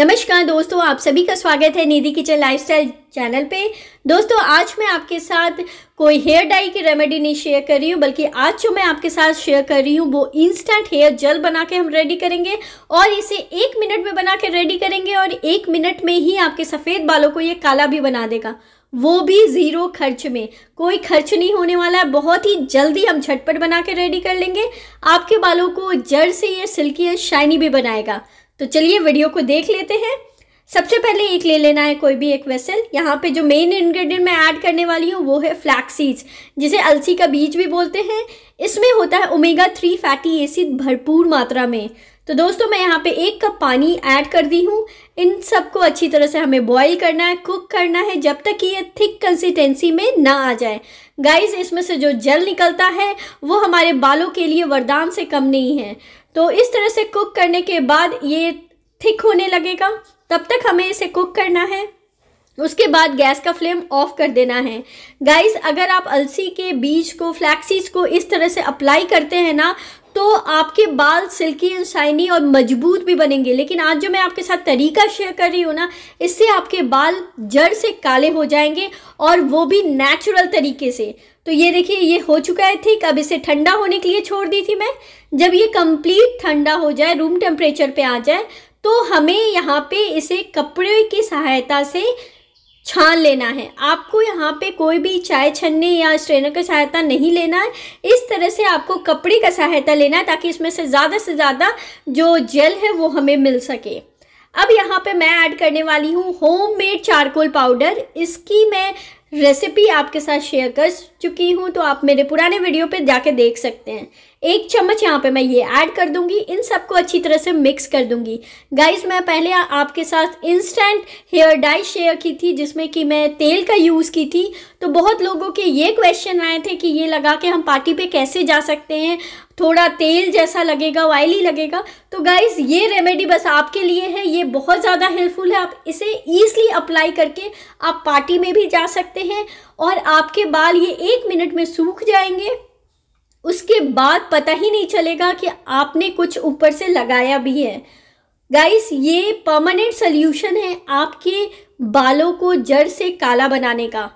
नमस्कार दोस्तों आप सभी का स्वागत है निधि किचन लाइफस्टाइल चैनल पे दोस्तों आज मैं आपके साथ कोई हेयर डाई की रेमेडी नहीं शेयर कर रही हूँ बल्कि आज जो मैं आपके साथ शेयर कर रही हूँ वो इंस्टेंट हेयर जेल बना के हम रेडी करेंगे और इसे एक मिनट में बना के रेडी करेंगे और एक मिनट में ही आपके सफ़ेद बालों को ये काला भी बना देगा वो भी ज़ीरो खर्च में कोई खर्च नहीं होने वाला है बहुत ही जल्दी हम झटपट बना के रेडी कर लेंगे आपके बालों को जड़ से ये सिल्की और शाइनी भी बनाएगा तो चलिए वीडियो को देख लेते हैं सबसे पहले एक ले लेना है कोई भी एक वेसल यहाँ पे जो मेन इंग्रेडिएंट मैं ऐड करने वाली हूँ वो है फ्लैक्सीज जिसे अलसी का बीज भी बोलते हैं इसमें होता है ओमेगा थ्री फैटी एसिड भरपूर मात्रा में तो दोस्तों मैं यहाँ पे एक कप पानी ऐड कर दी हूँ इन सबको अच्छी तरह से हमें बॉईल करना है कुक करना है जब तक कि ये थिक कंसिस्टेंसी में ना आ जाए गाइस इसमें से जो जल निकलता है वो हमारे बालों के लिए वरदान से कम नहीं है तो इस तरह से कुक करने के बाद ये थिक होने लगेगा तब तक हमें इसे कुक करना है उसके बाद गैस का फ्लेम ऑफ कर देना है गाइस अगर आप अलसी के बीज को फ्लैक्सीज को इस तरह से अप्लाई करते हैं ना तो आपके बाल सिल्की एंड शाइनी और मजबूत भी बनेंगे लेकिन आज जो मैं आपके साथ तरीका शेयर कर रही हूँ ना इससे आपके बाल जड़ से काले हो जाएंगे और वो भी नेचुरल तरीके से तो ये देखिए ये हो चुका है ठीक अब इसे ठंडा होने के लिए छोड़ दी थी मैं जब ये कंप्लीट ठंडा हो जाए रूम टेम्परेचर पे आ जाए तो हमें यहाँ पे इसे कपड़े की सहायता से छान लेना है आपको यहाँ पे कोई भी चाय छन्ने या स्ट्रेनर का सहायता नहीं लेना है इस तरह से आपको कपड़े का सहायता लेना है ताकि इसमें से ज़्यादा से ज़्यादा जो जेल है वो हमें मिल सके अब यहाँ पे मैं ऐड करने वाली हूँ होममेड चारकोल पाउडर इसकी मैं रेसिपी आपके साथ शेयर कर चुकी हूँ तो आप मेरे पुराने वीडियो पे जाके देख सकते हैं एक चम्मच यहाँ पे मैं ये ऐड कर दूंगी इन सबको अच्छी तरह से मिक्स कर दूंगी गाइस मैं पहले आपके साथ इंस्टेंट हेयर डाई शेयर की थी जिसमें कि मैं तेल का यूज़ की थी तो बहुत लोगों के ये क्वेश्चन आए थे कि ये लगा के हम पार्टी पे कैसे जा सकते हैं थोड़ा तेल जैसा लगेगा ऑयली लगेगा तो गाइस ये रेमेडी बस आपके लिए है ये बहुत ज़्यादा हेल्पफुल है आप इसे ईजली अप्लाई करके आप पार्टी में भी जा सकते सकते हैं और आपके बाल ये एक मिनट में सूख जाएंगे उसके बाद पता ही नहीं चलेगा कि आपने कुछ ऊपर से लगाया भी है गाइस ये परमानेंट सोल्यूशन है आपके बालों को जड़ से काला बनाने का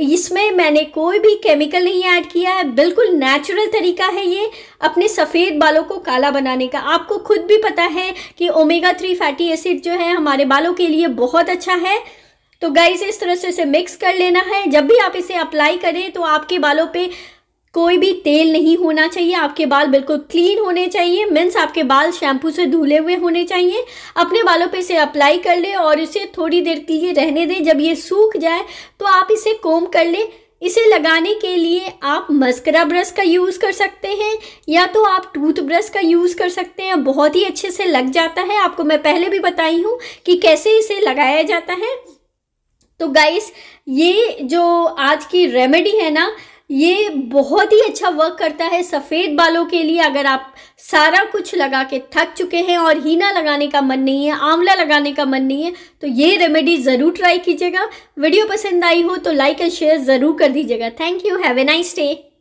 इसमें मैंने कोई भी केमिकल नहीं ऐड किया है बिल्कुल नेचुरल तरीका है ये अपने सफ़ेद बालों को काला बनाने का आपको खुद भी पता है कि ओमेगा थ्री फैटी एसिड जो है हमारे बालों के लिए बहुत अच्छा है तो गाइस इस तरह से इसे मिक्स कर लेना है जब भी आप इसे अप्लाई करें तो आपके बालों पे कोई भी तेल नहीं होना चाहिए आपके बाल बिल्कुल क्लीन होने चाहिए मीन्स आपके बाल शैम्पू से धुले हुए होने चाहिए अपने बालों पे इसे अप्लाई कर लें और इसे थोड़ी देर के लिए रहने दें जब ये सूख जाए तो आप इसे कोम कर लें इसे लगाने के लिए आप मस्करा ब्रश का यूज़ कर सकते हैं या तो आप टूथ ब्रश का यूज़ कर सकते हैं बहुत ही अच्छे से लग जाता है आपको मैं पहले भी बताई हूँ कि कैसे इसे लगाया जाता है तो गाइस ये जो आज की रेमेडी है ना ये बहुत ही अच्छा वर्क करता है सफ़ेद बालों के लिए अगर आप सारा कुछ लगा के थक चुके हैं और हीना लगाने का मन नहीं है आंवला लगाने का मन नहीं है तो ये रेमेडी ज़रूर ट्राई कीजिएगा वीडियो पसंद आई हो तो लाइक एंड शेयर ज़रूर कर दीजिएगा thank you have a nice day